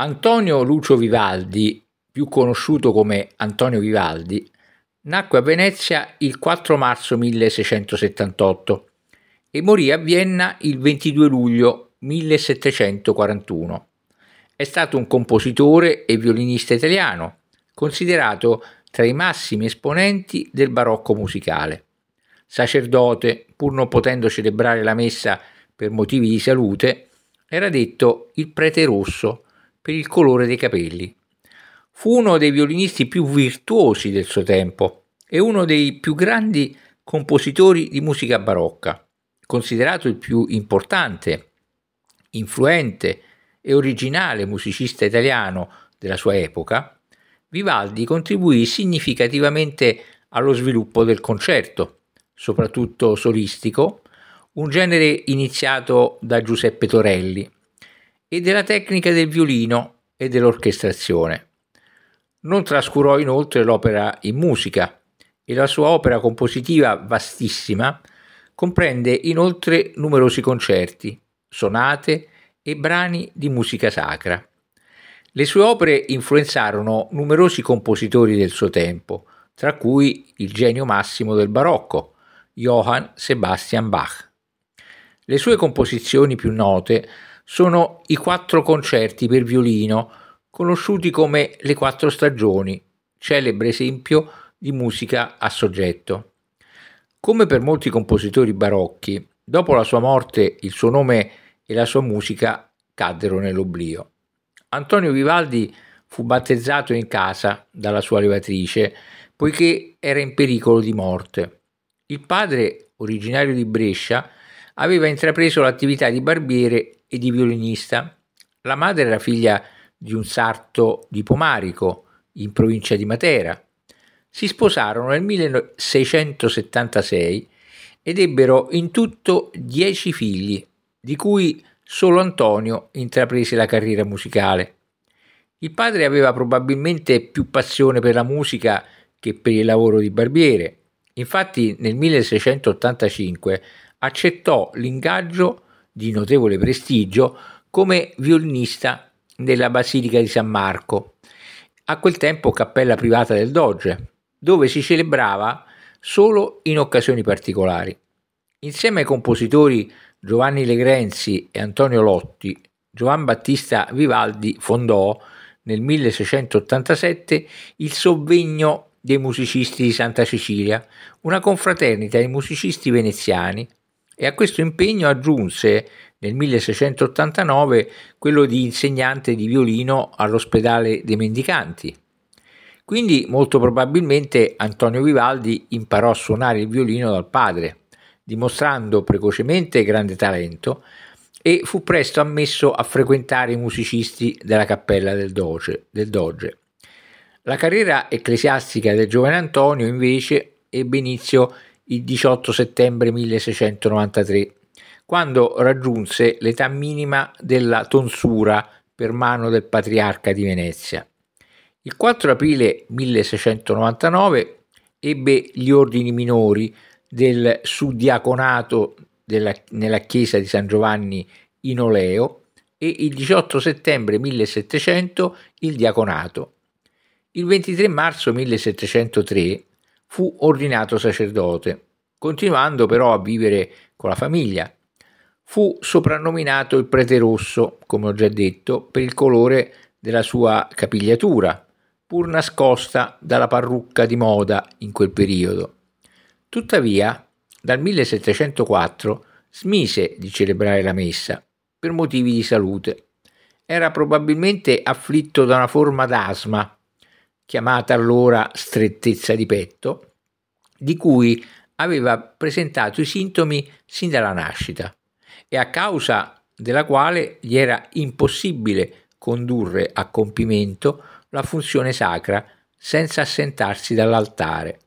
Antonio Lucio Vivaldi, più conosciuto come Antonio Vivaldi, nacque a Venezia il 4 marzo 1678 e morì a Vienna il 22 luglio 1741. È stato un compositore e violinista italiano, considerato tra i massimi esponenti del barocco musicale. Sacerdote, pur non potendo celebrare la messa per motivi di salute, era detto il prete rosso per il colore dei capelli. Fu uno dei violinisti più virtuosi del suo tempo e uno dei più grandi compositori di musica barocca, considerato il più importante, influente e originale musicista italiano della sua epoca, Vivaldi contribuì significativamente allo sviluppo del concerto, soprattutto solistico, un genere iniziato da Giuseppe Torelli e della tecnica del violino e dell'orchestrazione. Non trascurò inoltre l'opera in musica e la sua opera compositiva vastissima comprende inoltre numerosi concerti, sonate e brani di musica sacra. Le sue opere influenzarono numerosi compositori del suo tempo, tra cui il genio massimo del barocco, Johann Sebastian Bach. Le sue composizioni più note sono i quattro concerti per violino, conosciuti come le quattro stagioni, celebre esempio di musica a soggetto. Come per molti compositori barocchi, dopo la sua morte il suo nome e la sua musica caddero nell'oblio. Antonio Vivaldi fu battezzato in casa dalla sua levatrice, poiché era in pericolo di morte. Il padre, originario di Brescia, aveva intrapreso l'attività di barbiere e di violinista. La madre era figlia di un sarto di Pomarico, in provincia di Matera. Si sposarono nel 1676 ed ebbero in tutto dieci figli, di cui solo Antonio intraprese la carriera musicale. Il padre aveva probabilmente più passione per la musica che per il lavoro di barbiere. Infatti nel 1685 accettò l'ingaggio di notevole prestigio come violinista nella Basilica di San Marco, a quel tempo cappella privata del Doge, dove si celebrava solo in occasioni particolari. Insieme ai compositori Giovanni Legrenzi e Antonio Lotti, Giovan Battista Vivaldi fondò nel 1687 il Sovvegno dei musicisti di Santa Cecilia, una confraternita di musicisti veneziani e a questo impegno aggiunse nel 1689 quello di insegnante di violino all'ospedale dei mendicanti. Quindi molto probabilmente Antonio Vivaldi imparò a suonare il violino dal padre, dimostrando precocemente grande talento e fu presto ammesso a frequentare i musicisti della cappella del Doge. Del Doge. La carriera ecclesiastica del giovane Antonio invece ebbe inizio il 18 settembre 1693, quando raggiunse l'età minima della tonsura per mano del patriarca di Venezia. Il 4 aprile 1699 ebbe gli ordini minori del suddiaconato della, nella chiesa di San Giovanni in Oleo e il 18 settembre 1700 il diaconato. Il 23 marzo 1703 fu ordinato sacerdote, continuando però a vivere con la famiglia. Fu soprannominato il prete rosso, come ho già detto, per il colore della sua capigliatura, pur nascosta dalla parrucca di moda in quel periodo. Tuttavia, dal 1704 smise di celebrare la messa per motivi di salute. Era probabilmente afflitto da una forma d'asma chiamata allora strettezza di petto, di cui aveva presentato i sintomi sin dalla nascita e a causa della quale gli era impossibile condurre a compimento la funzione sacra senza assentarsi dall'altare.